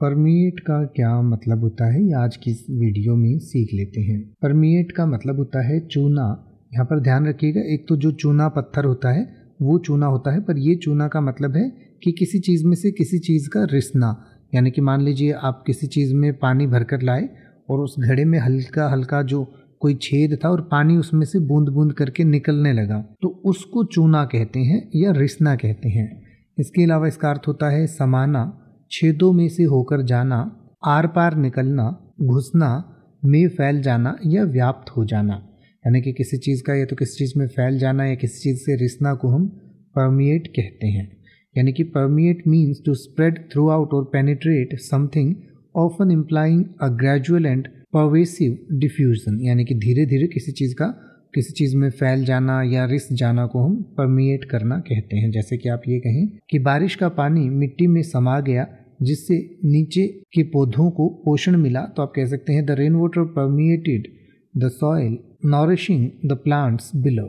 permeate का क्या मतलब होता है ये आज की इस वीडियो में सीख लेते हैं परमिएट का मतलब होता है चूना यहाँ पर ध्यान रखिएगा एक तो जो चूना पत्थर होता है वो चूना होता है पर ये चूना का मतलब है कि किसी चीज़ में से किसी चीज़ का रिसना यानी कि मान लीजिए आप किसी चीज़ में पानी भर कर लाए और उस घड़े में हल्का हल्का जो कोई छेद था और पानी उसमें से बूंद बूंद करके निकलने लगा तो उसको चूना कहते हैं या रिसना कहते हैं इसके अलावा इसका अर्थ होता है समाना छेदों में से होकर जाना आर पार निकलना घुसना में फैल जाना या व्याप्त हो जाना यानी कि किसी चीज़ का या तो किसी चीज़ में फैल जाना या किसी चीज़ से रिसना को हम परमिएट कहते हैं यानी कि permeate means to spread throughout और penetrate something often implying a gradual and pervasive diffusion यानी कि धीरे धीरे किसी चीज़ का किसी चीज़ में फैल जाना या रिस जाना को हम परमिएट करना कहते हैं जैसे कि आप ये कहें कि बारिश का पानी मिट्टी में समा गया जिससे नीचे के पौधों को पोषण मिला तो आप कह सकते हैं the rain water permeated the soil nourishing the plants below